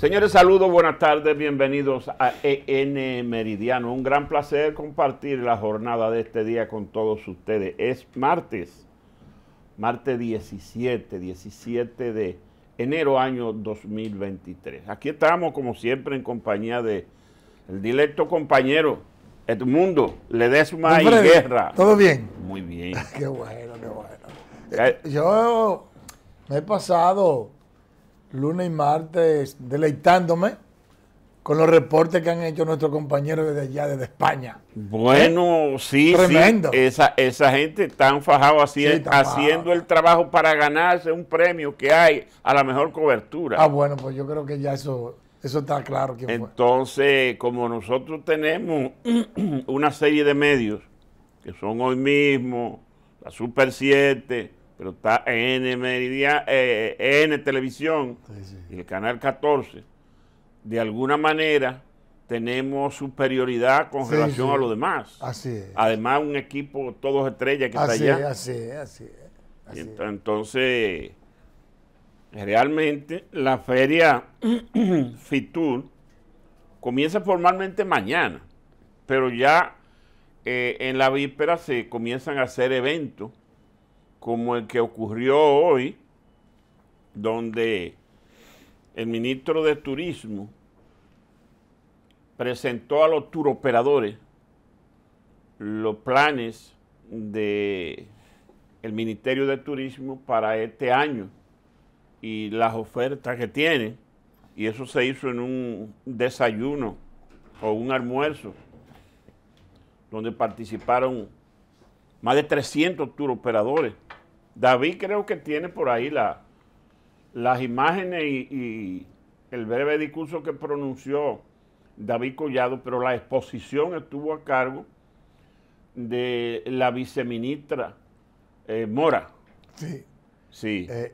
Señores, saludos, buenas tardes, bienvenidos a EN Meridiano. Un gran placer compartir la jornada de este día con todos ustedes. Es martes, martes 17, 17 de enero año 2023. Aquí estamos, como siempre, en compañía de el directo compañero Edmundo Ledesma y Guerra. ¿Todo bien? Muy bien. qué bueno, qué bueno. Eh, Yo me he pasado lunes y martes deleitándome con los reportes que han hecho nuestros compañeros desde allá, desde España. Bueno, ¿Eh? sí, Tremendo. Esa, esa gente tan fajado haciendo, el trabajo para ganarse un premio que hay a la mejor cobertura. Ah, bueno, pues yo creo que ya eso, eso está claro. Entonces, como nosotros tenemos una serie de medios, que son hoy mismo, la Super 7, pero está en eh, Televisión y el canal 14, de alguna manera tenemos superioridad con relación a los demás. Así es. Además, un equipo todos estrellas que está allá. así es, así es. Entonces, realmente la feria FITUR comienza formalmente mañana, pero ya eh, en la víspera se comienzan a hacer eventos como el que ocurrió hoy, donde el ministro de Turismo presentó a los turoperadores los planes del el Ministerio de Turismo para este año y las ofertas que tiene. Y eso se hizo en un desayuno o un almuerzo donde participaron más de 300 operadores. David creo que tiene por ahí las imágenes y, el breve discurso que pronunció David Collado, pero la exposición estuvo a cargo de la viceministra eh, Mora. Sí. Sí. Eh,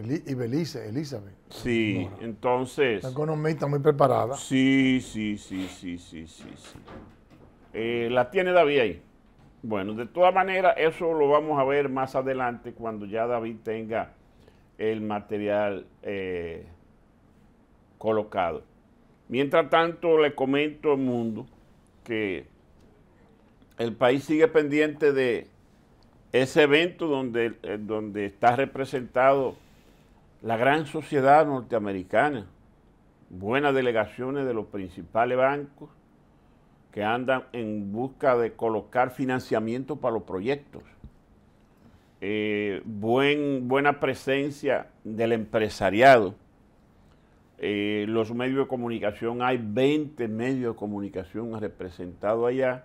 eh, y Belice, Elizabeth. Sí, entonces. La economista muy preparada. Sí, sí, sí, sí, sí, sí. sí. la tiene David ahí. Bueno, de todas maneras, eso lo vamos a ver más adelante cuando ya David tenga el material eh, colocado. Mientras tanto, le comento al mundo que el país sigue pendiente de ese evento donde, eh, donde está representado la gran sociedad norteamericana, buenas delegaciones de los principales bancos, que andan en busca de colocar financiamiento para los proyectos. Eh, buen, buena presencia del empresariado. Eh, los medios de comunicación, hay 20 medios de comunicación representados allá,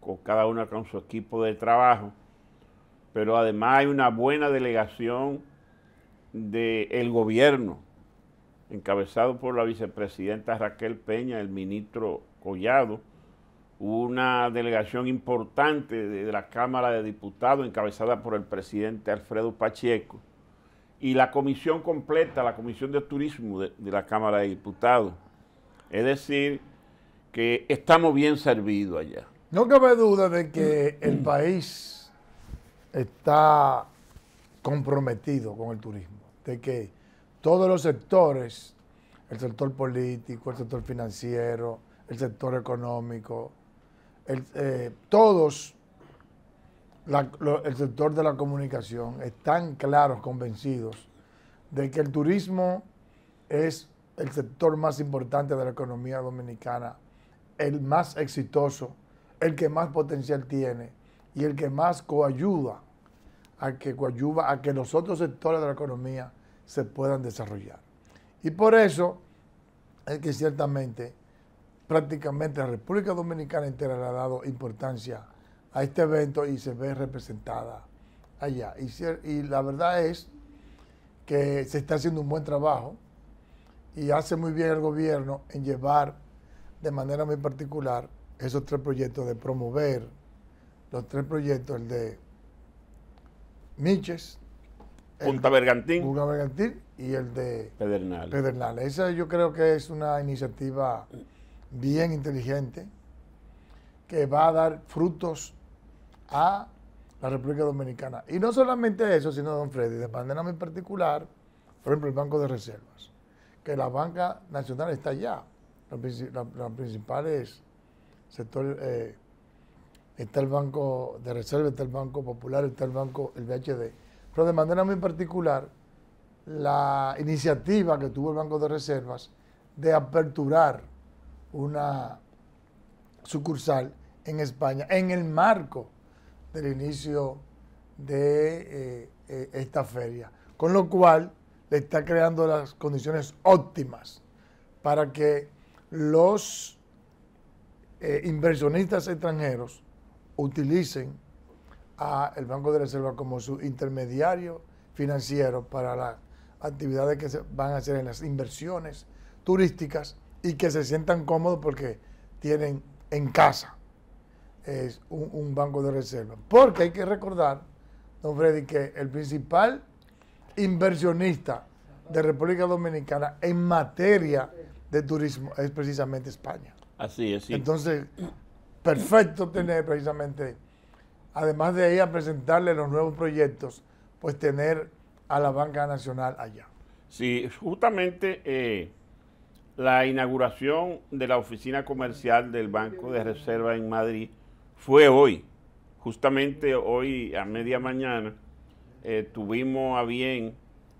con cada uno con su equipo de trabajo, pero además hay una buena delegación del gobierno, encabezado por la vicepresidenta Raquel Peña, el ministro Collado, una delegación importante de, la Cámara de Diputados encabezada por el presidente Alfredo Pacheco y la comisión completa, la comisión de turismo de, la Cámara de Diputados. Es decir, que estamos bien servidos allá. No cabe duda de que el país está comprometido con el turismo, de que todos los sectores, el sector político, el sector financiero, el sector económico, eh, todos, el sector de la comunicación, están claros, convencidos de que el turismo es el sector más importante de la economía dominicana, el más exitoso, el que más potencial tiene y el que más coayuda a que coayuda a que los otros sectores de la economía se puedan desarrollar. Y por eso es que ciertamente prácticamente la República Dominicana entera le ha dado importancia a este evento y se ve representada allá. Y, la verdad es que se está haciendo un buen trabajo y hace muy bien el gobierno en llevar de manera muy particular esos tres proyectos, de promover los tres proyectos, el de Miches, Punta Bergantín. Punta y el de Pedernales. Pedernales. Esa yo creo que es una iniciativa bien inteligente, que va a dar frutos a la República Dominicana. Y no solamente eso, sino, don Freddy, de manera muy particular, por ejemplo, el Banco de Reservas, que la banca nacional está allá, los, principales sectores, eh, está el Banco de Reservas está el Banco Popular, está el Banco, el BHD. Pero de manera muy particular, la iniciativa que tuvo el Banco de Reservas de aperturar una sucursal en España en el marco del inicio de eh, eh, esta feria. Con lo cual le está creando las condiciones óptimas para que los eh, inversionistas extranjeros utilicen al Banco de Reserva como su intermediario financiero para las actividades que se van a hacer en las inversiones turísticas y que se sientan cómodos porque tienen en casa es un, banco de reserva. Porque hay que recordar, don Freddy, que el principal inversionista de República Dominicana en materia de turismo es precisamente España. Así es. Entonces, perfecto tener precisamente, además de a presentarle los nuevos proyectos, pues tener a la banca nacional allá. Sí, justamente eh, la inauguración de la oficina comercial del Banco de Reserva en Madrid fue hoy. Justamente hoy a media mañana eh, tuvimos a bien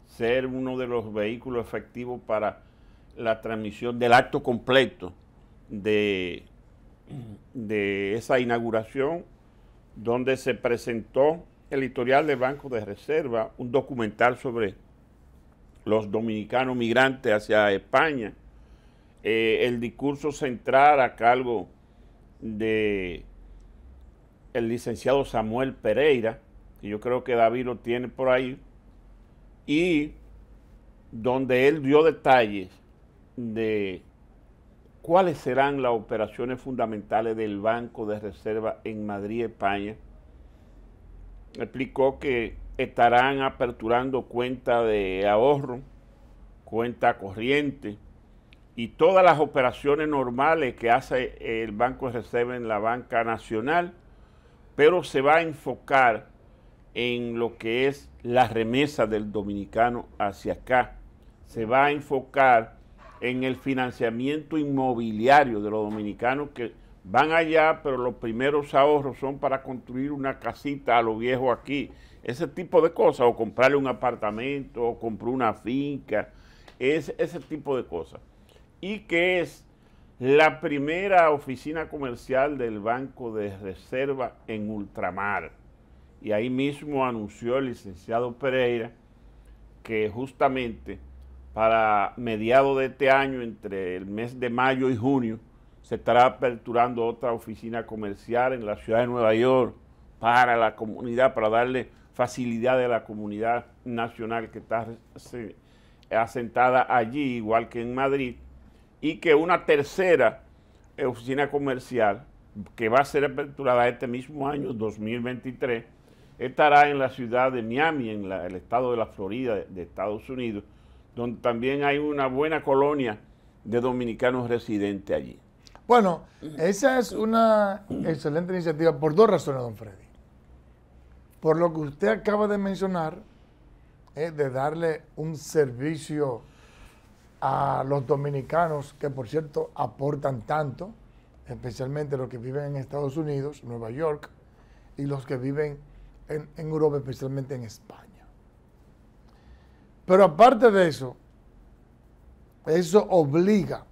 ser uno de los vehículos efectivos para la transmisión del acto completo de, de esa inauguración, donde se presentó el editorial del Banco de Reserva, un documental sobre los dominicanos migrantes hacia España eh, el discurso central a cargo de el licenciado Samuel Pereira, que yo creo que David lo tiene por ahí, y donde él dio detalles de cuáles serán las operaciones fundamentales del Banco de Reserva en Madrid, España. Explicó que estarán aperturando cuenta de ahorro, cuenta corriente, y todas las operaciones normales que hace el Banco de Reserva en la banca nacional, pero se va a enfocar en lo que es la remesa del dominicano hacia acá. Se va a enfocar en el financiamiento inmobiliario de los dominicanos que van allá, pero los primeros ahorros son para construir una casita a lo viejo aquí. Ese tipo de cosas, o comprarle un apartamento, o comprar una finca, es, ese tipo de cosas y que es la primera oficina comercial del Banco de Reserva en ultramar. Y ahí mismo anunció el licenciado Pereira que justamente para mediados de este año, entre el mes de mayo y junio, se estará aperturando otra oficina comercial en la ciudad de Nueva York para la comunidad, para darle facilidad a la comunidad nacional que está asentada allí, igual que en Madrid y que una tercera eh, oficina comercial que va a ser aperturada este mismo año, 2023, estará en la ciudad de Miami, en el estado de la Florida de, Estados Unidos, donde también hay una buena colonia de dominicanos residentes allí. Bueno, esa es una excelente iniciativa por dos razones, don Freddy. Por lo que usted acaba de mencionar, es eh, de darle un servicio a los dominicanos, que por cierto aportan tanto, especialmente los que viven en Estados Unidos, Nueva York, y los que viven en, Europa, especialmente en España. Pero aparte de eso, eso obliga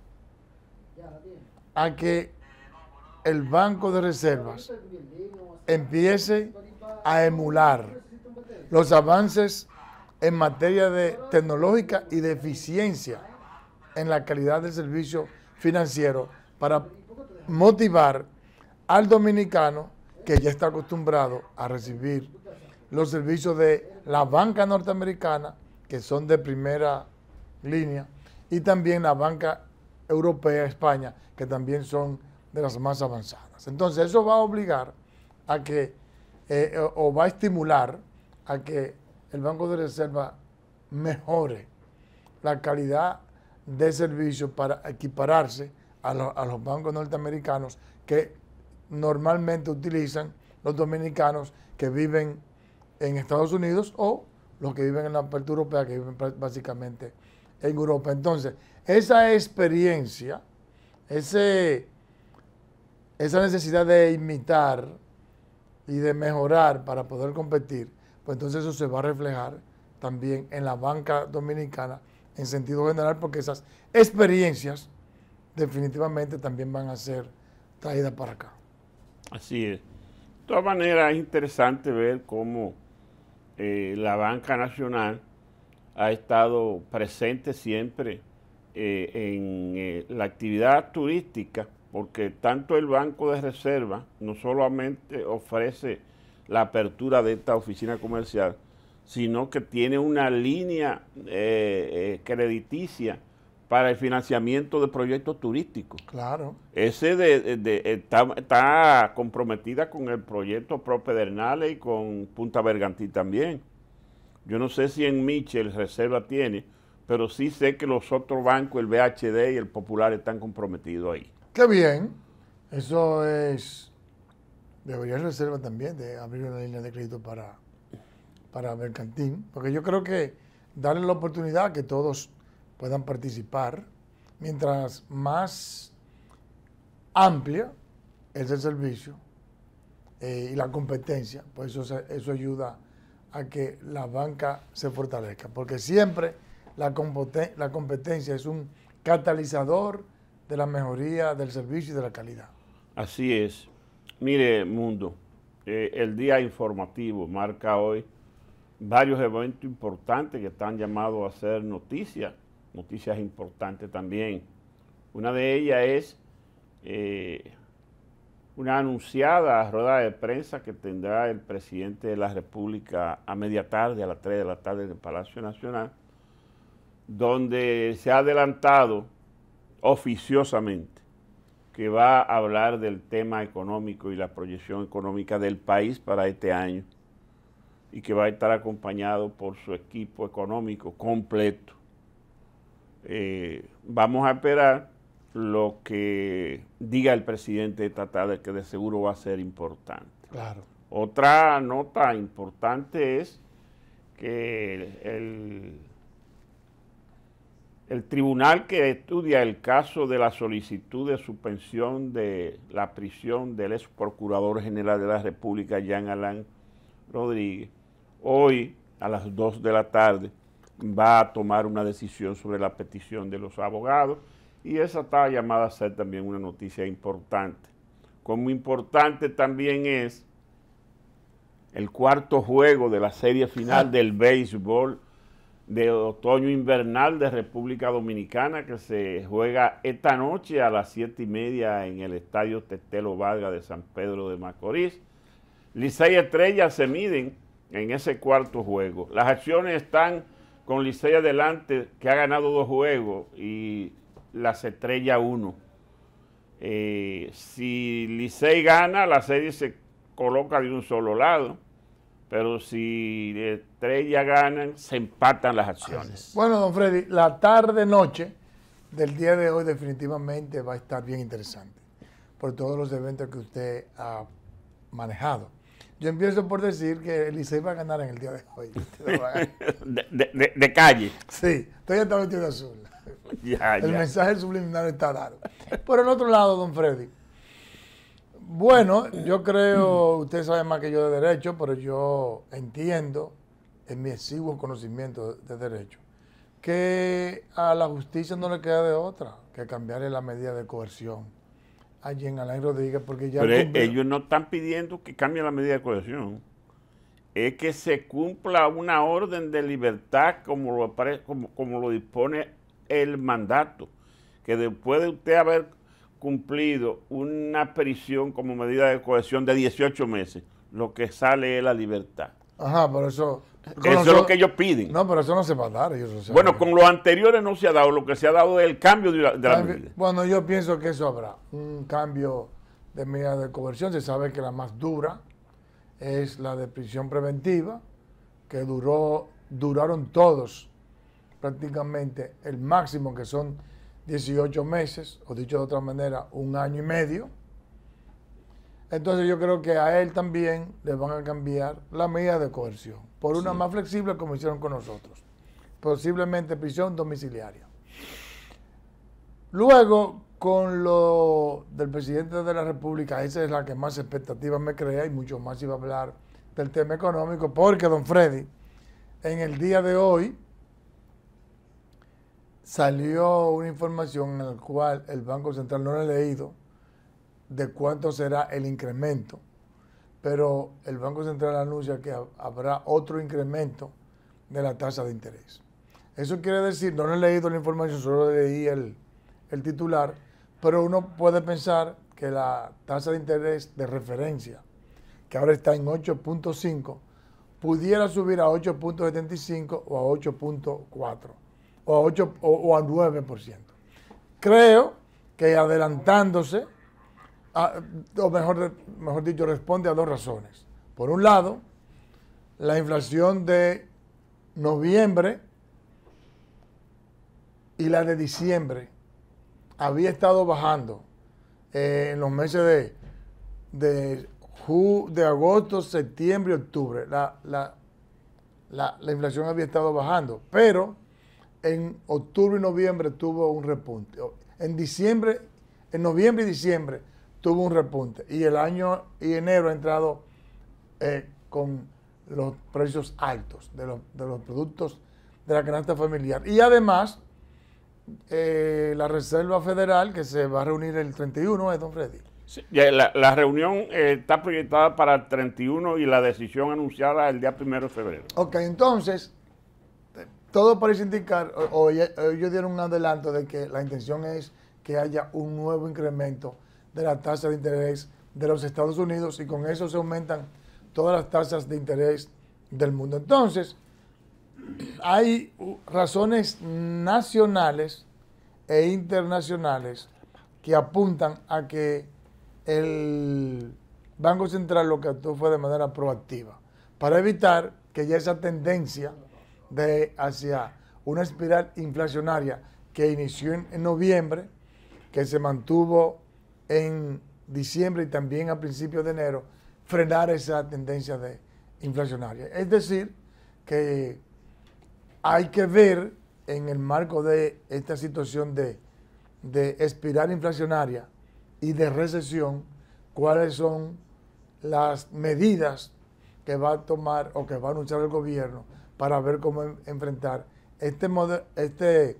a que el Banco de Reservas empiece a emular los avances en materia de tecnológica y de eficiencia en la calidad del servicio financiero para motivar al dominicano que ya está acostumbrado a recibir los servicios de la banca norteamericana, que son de primera línea, y también la banca europea, España, que también son de las más avanzadas. Entonces, eso va a obligar a que, eh, o, o va a estimular a que el Banco de Reserva mejore la calidad de servicio para equipararse a, los bancos norteamericanos que normalmente utilizan los dominicanos que viven en Estados Unidos o los que viven en la parte europea, que viven básicamente en Europa. Entonces, esa experiencia, ese, esa necesidad de imitar y de mejorar para poder competir, pues entonces eso se va a reflejar también en la banca dominicana en sentido general, porque esas experiencias definitivamente también van a ser traídas para acá. Así es. De todas maneras, es interesante ver cómo eh, la banca nacional ha estado presente siempre eh, en eh, la actividad turística, porque tanto el Banco de Reserva no solamente ofrece la apertura de esta oficina comercial, sino que tiene una línea eh, eh, crediticia para el financiamiento de proyectos turísticos. Claro. Ese de, está, comprometida con el proyecto Pro y con Punta Bergantín también. Yo no sé si en Michel Reserva tiene, pero sí sé que los otros bancos, el BHD y el Popular, están comprometidos ahí. Qué bien. Eso es. Debería Reserva también de abrir una línea de crédito para para Mercantín, porque yo creo que darle la oportunidad a que todos puedan participar, mientras más amplia es el servicio eh, y la competencia, pues eso, eso ayuda a que la banca se fortalezca, porque siempre la, competencia es un catalizador de la mejoría del servicio y de la calidad. Así es. Mire, mundo, eh, el día informativo marca hoy varios eventos importantes que están llamados a ser noticias, noticias importantes también. Una de ellas es eh, una anunciada rueda de prensa que tendrá el presidente de la República a media tarde, a las 3 de la tarde en el Palacio Nacional, donde se ha adelantado oficiosamente que va a hablar del tema económico y la proyección económica del país para este año y que va a estar acompañado por su equipo económico completo. Eh, vamos a esperar lo que diga el presidente esta tarde, que de seguro va a ser importante. Claro. Otra nota importante es que el, el, tribunal que estudia el caso de la solicitud de suspensión de la prisión del ex procurador general de la República, Jean Alain Rodríguez, Hoy, a las 2 de la tarde, va a tomar una decisión sobre la petición de los abogados y esa está llamada a ser también una noticia importante. Como importante también es el cuarto juego de la serie final ah. del béisbol de otoño invernal de República Dominicana que se juega esta noche a las siete y media en el Estadio Tetelo Vargas de San Pedro de Macorís. Licey Estrella se miden en ese cuarto juego. Las acciones están con Licey adelante, que ha ganado dos juegos, y las estrella uno. Eh, si Licey gana, la serie se coloca de un solo lado. Pero si estrella ganan, se empatan las acciones. Bueno, don Freddy, la tarde-noche del día de hoy definitivamente va a estar bien interesante por todos los eventos que usted ha manejado. Yo empiezo por decir que el va a ganar en el día de hoy. de, calle. Sí, todavía está vestido de azul. el mensaje subliminal está dado. Por el otro lado, don Freddy. Bueno, yo creo, usted sabe más que yo de derecho, pero yo entiendo, en mi exiguo conocimiento de derecho, que a la justicia no le queda de otra que cambiarle la medida de coerción a Alain Rodríguez porque ya... ellos no están pidiendo que cambie la medida de cohesión, Es que se cumpla una orden de libertad como lo, como, como lo dispone el mandato. Que después de usted haber cumplido una prisión como medida de cohesión de 18 meses, lo que sale es la libertad. Ajá, por eso... Eso es lo que ellos piden. No, pero eso no se va a dar. bueno, con los anteriores no se ha dado. Lo que se ha dado es el cambio de la, Bueno, yo pienso que eso habrá. Un cambio de medida de coerción. Se sabe que la más dura es la de prisión preventiva, que duró, duraron todos prácticamente el máximo, que son 18 meses, o dicho de otra manera, un año y medio entonces yo creo que a él también le van a cambiar la medida de coerción por una más flexible como hicieron con nosotros, posiblemente prisión domiciliaria. Luego, con lo del presidente de la República, esa es la que más expectativas me crea y mucho más iba a hablar del tema económico, porque don Freddy, en el día de hoy, salió una información en la cual el Banco Central no la ha leído, de cuánto será el incremento, pero el Banco Central anuncia que habrá otro incremento de la tasa de interés. Eso quiere decir, no he leído la información, solo leí el, titular, pero uno puede pensar que la tasa de interés de referencia, que ahora está en 8.5, pudiera subir a 8.75 o a 8.4 o, a 8, o, o a 9%. Creo que adelantándose Ah, o mejor, dicho, responde a dos razones. Por un lado, la inflación de noviembre y la de diciembre había estado bajando eh, en los meses de, de, agosto, septiembre, y octubre. La, la inflación había estado bajando, pero en octubre y noviembre tuvo un repunte. En diciembre, en noviembre y diciembre tuvo un repunte. Y el año y enero ha entrado eh, con los precios altos de los, productos de la canasta familiar. Y además, eh, la Reserva Federal, que se va a reunir el 31, es don Freddy. la, reunión eh, está proyectada para el 31 y la decisión anunciada el día 1 de febrero. Ok, entonces, todo parece indicar, o, o ellos dieron un adelanto de que la intención es que haya un nuevo incremento de la tasa de interés de los Estados Unidos y con eso se aumentan todas las tasas de interés del mundo. Entonces, hay razones nacionales e internacionales que apuntan a que el Banco Central lo que actuó fue de manera proactiva para evitar que ya esa tendencia de hacia una espiral inflacionaria que inició en, en noviembre, que se mantuvo en diciembre y también a principios de enero frenar esa tendencia de inflacionaria. Es decir, que hay que ver en el marco de esta situación de, espiral inflacionaria y de recesión, cuáles son las medidas que va a tomar o que va a anunciar el gobierno para ver cómo enfrentar este, este,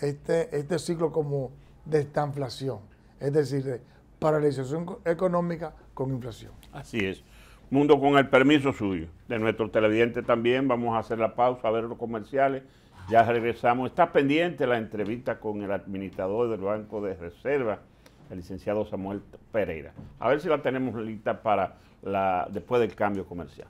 este, este ciclo como de inflación es decir, paralización económica con inflación. Así es. Mundo con el permiso suyo, de nuestro televidente también, vamos a hacer la pausa, a ver los comerciales, ya regresamos. Está pendiente la entrevista con el administrador del Banco de Reserva, el licenciado Samuel Pereira. A ver si la tenemos lista para después del cambio comercial.